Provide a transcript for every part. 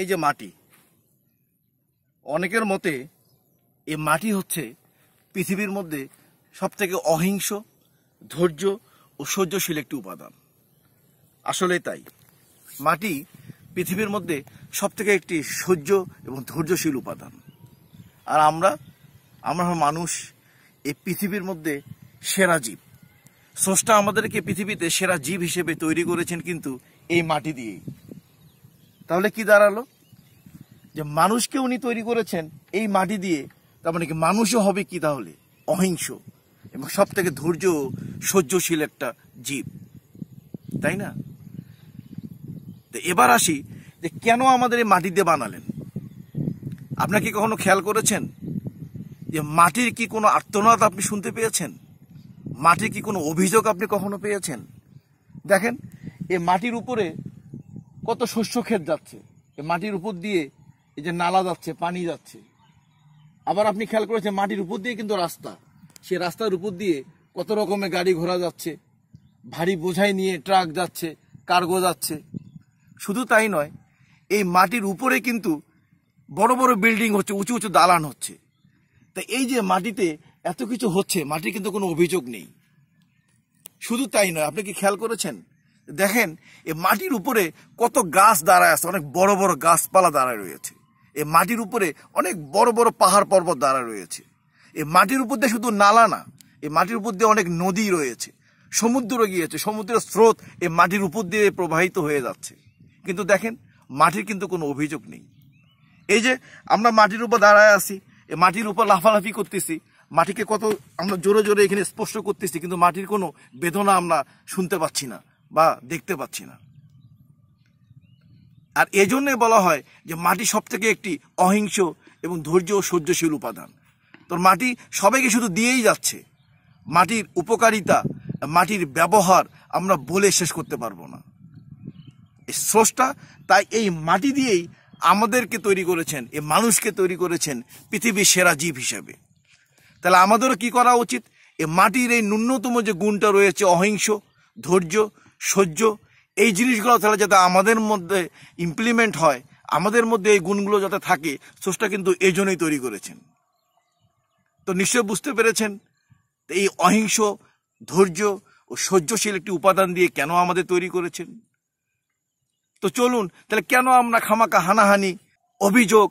এই যে মাটি অনেকের মতে এই মাটি হচ্ছে পৃথিবীর মধ্যে সবথেকে অহিংস ধৈর্য ও সহ্যশীল একটি উপাদান আসলে তাই মাটি পৃথিবীর মধ্যে সবথেকে একটি সহ্য এবং ধৈর্যশীল উপাদান আর আমরা আমরা মানুষ এই পৃথিবীর মধ্যে সেরা জীব স্রষ্টা আমাদেরকে পৃথিবীতে সেরা জীব হিসেবে তৈরি করেছেন কিন্তু এই মাটি দিয়েই তাহলে কি দাঁড়ালো যে মানুষকে উনি তৈরি করেছেন এই মাটি দিয়ে তার মানে কি মানুষও হবে কি তাহলে অহিংস এবং সব থেকে ধৈর্য সহ্যশীল একটা জীব তাই না তো এবার আসি যে কেন আমাদের এই মাটি দিয়ে বানালেন আপনার কি কখনো খেয়াল করেছেন যে মাটির কি কোনো আর্তনাদ আপনি শুনতে পেয়েছেন মাটির কি কোনো অভিযোগ আপনি কখনো পেয়েছেন দেখেন এ মাটির উপরে কত শস্য ক্ষেত যাচ্ছে মাটির উপর দিয়ে এই যে নালা যাচ্ছে পানি যাচ্ছে আবার আপনি খেয়াল করেছেন মাটির উপর দিয়ে কিন্তু রাস্তা সে রাস্তার উপর দিয়ে কত রকমের গাড়ি ঘোড়া যাচ্ছে ভারী বোঝাই নিয়ে ট্রাক যাচ্ছে কার্গো যাচ্ছে শুধু তাই নয় এই মাটির উপরে কিন্তু বড় বড় বিল্ডিং হচ্ছে উঁচু উঁচু দালান হচ্ছে তা এই যে মাটিতে এত কিছু হচ্ছে মাটির কিন্তু কোনো অভিযোগ নেই শুধু তাই নয় আপনি কি খেয়াল করেছেন দেখেন এই মাটির উপরে কত গাছ দাঁড়ায় আছে অনেক বড় বড় গাছপালা দাঁড়ায় রয়েছে এই মাটির উপরে অনেক বড় বড় পাহাড় পর্বত দাঁড়ায় রয়েছে এই মাটির উপর দিয়ে শুধু নালা না এই মাটির উপর দিয়ে অনেক নদী রয়েছে সমুদ্র গিয়েছে সমুদ্রের স্রোত এই মাটির উপর দিয়ে প্রবাহিত হয়ে যাচ্ছে কিন্তু দেখেন মাটির কিন্তু কোনো অভিযোগ নেই এই যে আমরা মাটির উপর দাঁড়ায় আছি এই মাটির উপর লাফালাফি করতেছি মাটিকে কত আমরা জোরে জোরে এখানে স্পর্শ করতেছি কিন্তু মাটির কোনো বেদনা আমরা শুনতে পাচ্ছি না বা দেখতে পাচ্ছি না আর এজন্যে বলা হয় যে মাটি সবথেকে একটি অহিংস এবং ধৈর্য ও সহ্যশীল উপাদান তো মাটি সবাইকে শুধু দিয়েই যাচ্ছে মাটির উপকারিতা মাটির ব্যবহার আমরা বলে শেষ করতে পারবো না স্রষ্টা তাই এই মাটি দিয়েই আমাদেরকে তৈরি করেছেন এ মানুষকে তৈরি করেছেন পৃথিবীর সেরা জীব হিসেবে তাহলে আমাদেরও কি করা উচিত এ মাটির এই ন্যূনতম যে গুণটা রয়েছে অহিংস ধৈর্য সহ্য এই জিনিসগুলো তাহলে যাতে আমাদের মধ্যে ইমপ্লিমেন্ট হয় আমাদের মধ্যে এই গুণগুলো যাতে থাকে সোসটা কিন্তু এই জন্যই তৈরি করেছেন তো নিশ্চয় বুঝতে পেরেছেন এই অহিংস ধৈর্য ও সহ্যশীল একটি উপাদান দিয়ে কেন আমাদের তৈরি করেছেন তো চলুন তাহলে কেন আমরা খামাকা হানাহানি অভিযোগ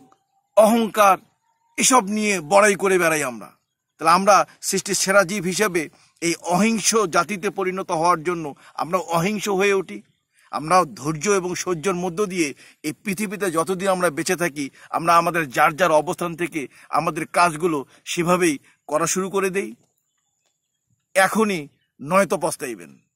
অহংকার এসব নিয়ে বড়াই করে বেড়াই আমরা তাহলে আমরা সৃষ্টির সেরা জীব হিসেবে এই অহিংস জাতিতে পরিণত হওয়ার জন্য আমরা অহিংস হয়ে উঠি আমরা ধৈর্য এবং সৌর্যর মধ্য দিয়ে এই পৃথিবীতে যতদিন আমরা বেঁচে থাকি আমরা আমাদের যার যার অবস্থান থেকে আমাদের কাজগুলো সেভাবেই করা শুরু করে দেই এখনই নয়তো পস্তাইবেন